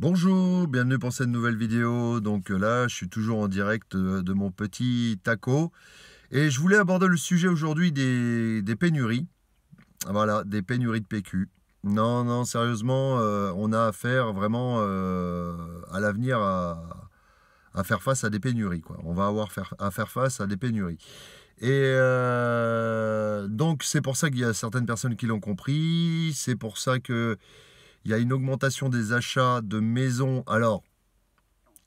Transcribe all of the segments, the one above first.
Bonjour, bienvenue pour cette nouvelle vidéo. Donc euh, là, je suis toujours en direct euh, de mon petit taco. Et je voulais aborder le sujet aujourd'hui des, pénuries. Voilà, des pénuries de PQ. Non, non, sérieusement, euh, on a affaire vraiment à l'avenir à, faire face à des pénuries. On va avoir à faire face à des pénuries. Et donc, c'est pour ça qu'il y a certaines personnes qui l'ont compris. C'est pour ça que il y a une augmentation des achats de maisons. Alors,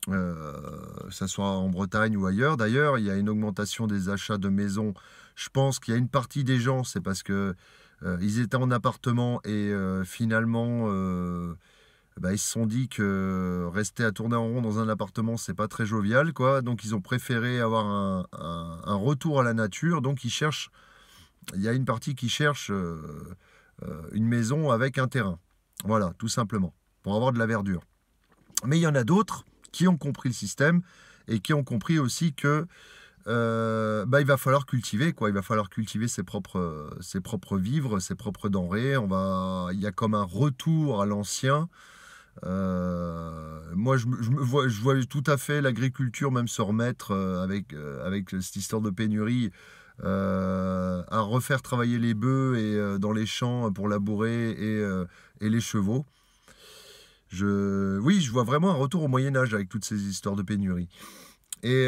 euh, ça soit en Bretagne ou ailleurs. D'ailleurs, il y a une augmentation des achats de maisons. Je pense qu'il y a une partie des gens, c'est parce que euh, ils étaient en appartement et euh, finalement, bah, ils se sont dit que rester à tourner en rond dans un appartement, c'est pas très jovial, quoi. Donc, ils ont préféré avoir un, retour à la nature. Donc, ils cherchent. Il y a une partie qui cherche une maison avec un terrain. Voilà, tout simplement, pour avoir de la verdure. Mais il y en a d'autres qui ont compris le système et qui ont compris aussi que euh, bah, il va falloir cultiver quoi. Il va falloir cultiver ses propres, ses propres vivres, ses propres denrées. On va, il y a comme un retour à l'ancien. Euh, moi, je, je, vois, je vois tout à fait l'agriculture même se remettre euh, avec, avec cette histoire de pénurie. Euh, à refaire travailler les bœufs et, euh, dans les champs pour labourer et, euh, et, les chevaux. Je, oui, je vois vraiment un retour au Moyen Âge avec toutes ces histoires de pénurie. Et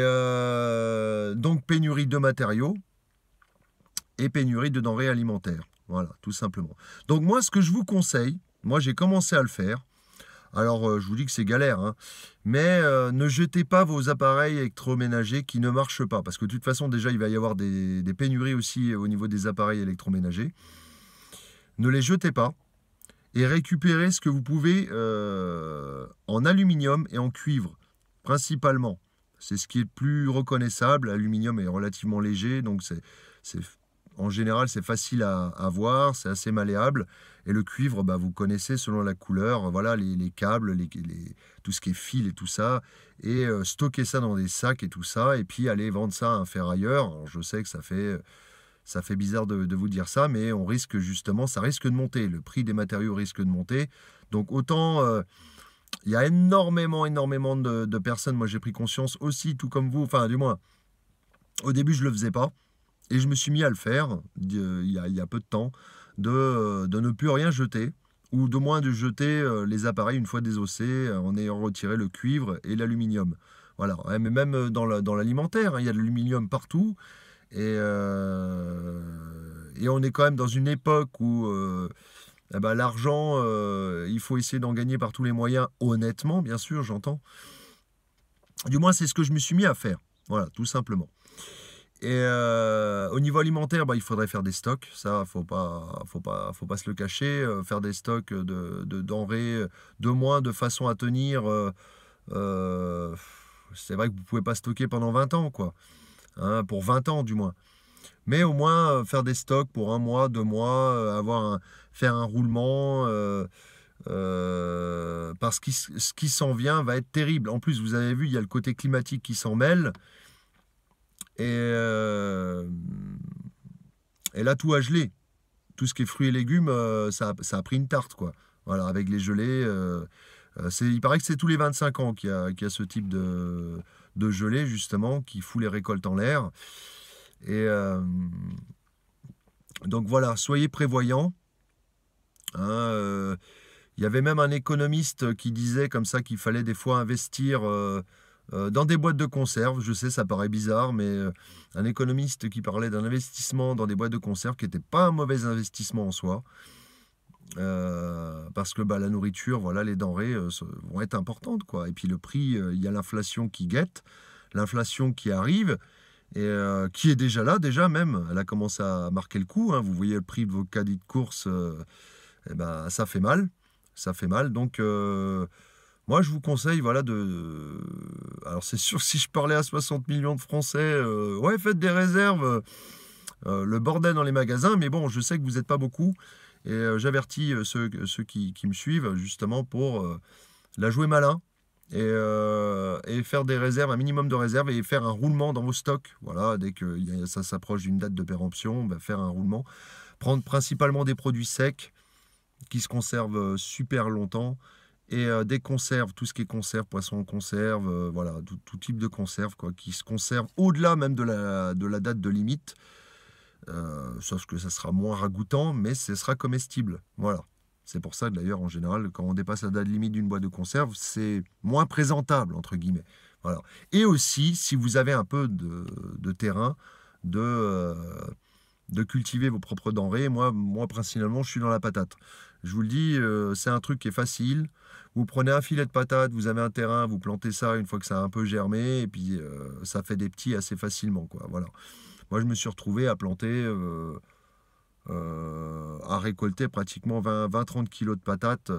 donc pénurie de matériaux et pénurie de denrées alimentaires. Voilà, tout simplement. Donc moi, ce que je vous conseille, moi j'ai commencé à le faire, alors euh, je vous dis que c'est galère, hein. mais euh, ne jetez pas vos appareils électroménagers qui ne marchent pas, parce que de toute façon déjà il va y avoir des, pénuries aussi au niveau des appareils électroménagers. Ne les jetez pas et récupérez ce que vous pouvez euh, en aluminium et en cuivre principalement. C'est ce qui est plus reconnaissable. L'aluminium est relativement léger, donc c'est en général, c'est facile à, avoir, voir, c'est assez malléable. Et le cuivre, bah, vous connaissez selon la couleur, voilà les, câbles, les, tout ce qui est fil et tout ça. Et euh, stocker ça dans des sacs et tout ça, et puis aller vendre ça à un ferrailleur. je sais que ça fait, ça fait bizarre de, vous dire ça, mais on risque justement, ça risque de monter. Le prix des matériaux risque de monter. Donc autant... Euh, il y a énormément, énormément de, de personnes. Moi, j'ai pris conscience aussi, tout comme vous. Enfin, du moins, au début, je ne le faisais pas. Et je me suis mis à le faire il y, a, peu de temps, euh, de, ne plus rien jeter, ou de moins de jeter euh, les appareils une fois désossés euh, en ayant retiré le cuivre et l'aluminium. Voilà, mais même dans l'alimentaire, hein, il y a de l'aluminium partout. Et, et, on est quand même dans une époque où eh ben, l'argent, il faut essayer d'en gagner par tous les moyens, honnêtement, bien sûr, j'entends. Du moins, c'est ce que je me suis mis à faire. Voilà, tout simplement. Et euh, au niveau alimentaire, bah, il faudrait faire des stocks. Ça, faut pas, faut pas, se le cacher. Euh, faire des stocks de, de, denrées euh, de moins de façon à tenir. c'est vrai que vous pouvez pas stocker pendant 20 ans, quoi. Hein, pour 20 ans du moins. Mais au moins faire des stocks pour un mois, deux mois, avoir faire un roulement. parce que ce qui s'en vient va être terrible. En plus, vous avez vu, il y a le côté climatique qui s'en mêle. Euh, et, là, tout a gelé. Tout ce qui est fruits et légumes, euh, ça, a pris une tarte, quoi. Voilà, avec les gelées. Euh, il paraît que c'est tous les 25 ans qu'il y, a, ce type de, de gelée, justement, qui fout les récoltes en l'air. Et donc voilà, soyez prévoyants. Hein, il y avait même un économiste qui disait comme ça qu'il fallait des fois investir. Euh, dans des boîtes de conserve. Je sais, ça paraît bizarre, mais euh, un économiste qui parlait d'un investissement dans des boîtes de conserve qui n'était pas un mauvais investissement en soi. Euh, parce que bah, la nourriture, voilà, les denrées vont être importantes. Quoi. Et puis le prix, il y a l'inflation qui guette, l'inflation qui arrive, et qui est déjà là, déjà même. Elle a commencé à marquer le coup. Hein. Vous voyez le prix de vos caddies de course, bah, ça fait mal. Ça fait mal. Donc moi, je vous conseille, voilà, de. Alors, c'est sûr, si je parlais à 60 millions de Français, euh, ouais, faites des réserves, euh, euh, le bordel dans les magasins, mais bon, je sais que vous n'êtes pas beaucoup. Et j'avertis ceux, ceux qui, qui, me suivent, justement, pour la jouer malin et, et, faire des réserves, un minimum de réserves et faire un roulement dans vos stocks. Voilà, dès que ça s'approche d'une date de péremption, bah, faire un roulement. Prendre principalement des produits secs qui se conservent super longtemps et euh, des conserves, tout ce qui est conserve, poisson en conserve, euh, voilà, tout, type de conserve quoi, qui se conserve au-delà même de la, de la date de limite. Euh, sauf que ça sera moins ragoûtant, mais ce sera comestible. Voilà. C'est pour ça d'ailleurs en général, quand on dépasse la date limite d'une boîte de conserve, c'est moins présentable entre guillemets. Voilà. Et aussi, si vous avez un peu de, de terrain, de de cultiver vos propres denrées. Moi, moi principalement, je suis dans la patate. Je vous le dis, euh, c'est un truc qui est facile. Vous prenez un filet de patate, vous avez un terrain, vous plantez ça une fois que ça a un peu germé, et puis euh, ça fait des petits assez facilement. Quoi. Voilà. Moi, je me suis retrouvé à planter, euh, à récolter pratiquement 20-30 kilos de patates.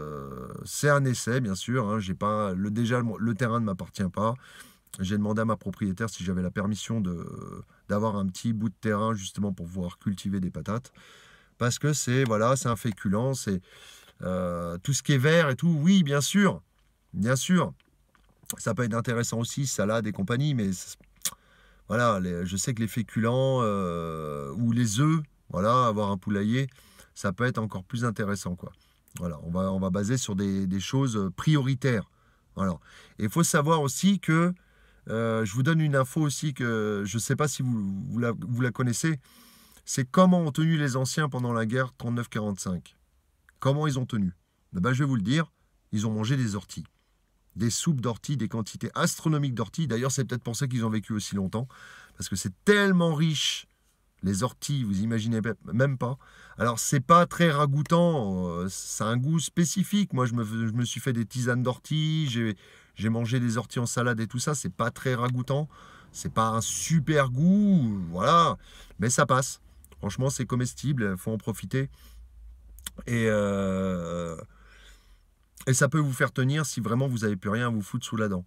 c'est un essai, bien sûr. Hein, pas, le, déjà, le terrain ne m'appartient pas j'ai demandé à ma propriétaire si j'avais la permission d'avoir un petit bout de terrain justement pour pouvoir cultiver des patates. Parce que c'est voilà, un féculent, c'est euh, tout ce qui est vert et tout. Oui, bien sûr, bien sûr. Ça peut être intéressant aussi, salade et compagnie, mais voilà, je sais que les féculents euh, ou les œufs, voilà, avoir un poulailler, ça peut être encore plus intéressant. Quoi. Voilà, on va, on va baser sur des, des choses prioritaires. Alors, il faut savoir aussi que euh, je vous donne une info aussi que je ne sais pas si vous, la, connaissez. C'est comment ont tenu les anciens pendant la guerre 39-45. Comment ils ont tenu eh ben, Je vais vous le dire, ils ont mangé des orties. Des soupes d'orties, des quantités astronomiques d'orties. D'ailleurs, c'est peut-être pour ça qu'ils ont vécu aussi longtemps. Parce que c'est tellement riche les orties, vous imaginez même pas. Alors c'est pas très ragoûtant, C'est euh, ça un goût spécifique. Moi je me, je me suis fait des tisanes d'orties, J'ai... J'ai mangé des orties en salade et tout ça, c'est pas très ragoûtant, c'est pas un super goût, voilà, mais ça passe. Franchement, c'est comestible, faut en profiter. Et, euh, et ça peut vous faire tenir si vraiment vous n'avez plus rien à vous foutre sous la dent.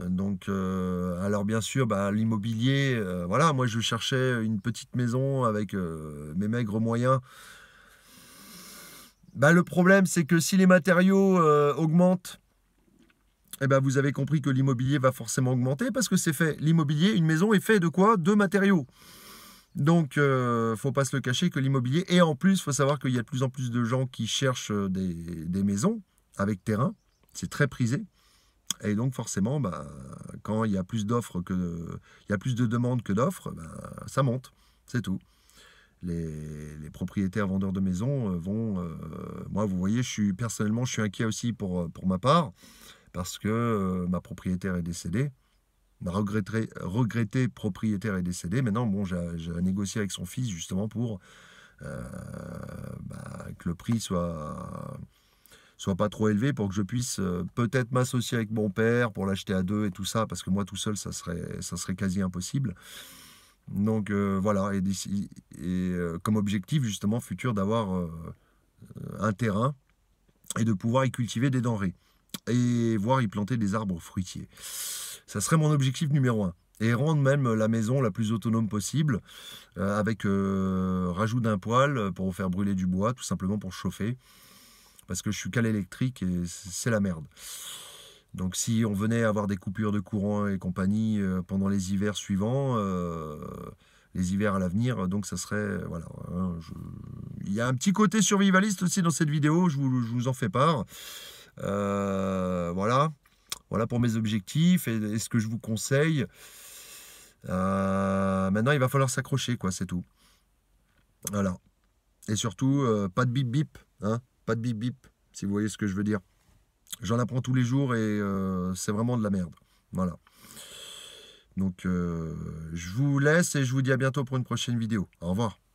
Euh, donc, euh, alors bien sûr, bah, l'immobilier, voilà, moi je cherchais une petite maison avec mes maigres moyens. Bah, le problème, c'est que si les matériaux augmentent, eh ben vous avez compris que l'immobilier va forcément augmenter parce que c'est fait. L'immobilier, une maison est fait de quoi De matériaux. Donc, ne euh, faut pas se le cacher que l'immobilier, et en plus, faut savoir qu'il y a de plus en plus de gens qui cherchent euh, des, maisons avec terrain. C'est très prisé. Et donc, forcément, bah, quand il y a plus d'offres que, il a plus de demandes que d'offres, bah, ça monte. C'est tout. Les, les, propriétaires vendeurs de maisons euh, vont. moi, vous voyez, je suis personnellement, je suis inquiet aussi pour, pour ma part parce que euh, ma propriétaire est décédée. Ma regrettée, propriétaire est décédée. Maintenant, bon, j'ai négocié avec son fils justement pour euh, bah, que le prix soit soit pas trop élevé pour que je puisse euh, peut-être m'associer avec mon père pour l'acheter à deux et tout ça parce que moi tout seul ça serait ça serait quasi impossible. Donc voilà et, et comme objectif justement futur d'avoir un terrain et de pouvoir y cultiver des denrées et voir y planter des arbres fruitiers. Ça serait mon objectif numéro un. Et rendre même la maison la plus autonome possible, euh, avec euh, rajout d'un poêle pour faire brûler du bois, tout simplement pour chauffer. Parce que je suis calé électrique et c'est la merde. Donc si on venait avoir des coupures de courant et compagnie euh, pendant les hivers suivants, les hivers à l'avenir, donc ça serait... Voilà, hein, Il y a un petit côté survivaliste aussi dans cette vidéo, je vous, je vous en fais part. Euh, voilà. Voilà pour mes objectifs et, ce que je vous conseille. Euh, maintenant, il va falloir s'accrocher, quoi, c'est tout. Voilà. Et surtout, euh, pas de bip bip, hein, pas de bip bip, si vous voyez ce que je veux dire. J'en apprends tous les jours et c'est vraiment de la merde. Voilà. Donc, je vous laisse et je vous dis à bientôt pour une prochaine vidéo. Au revoir.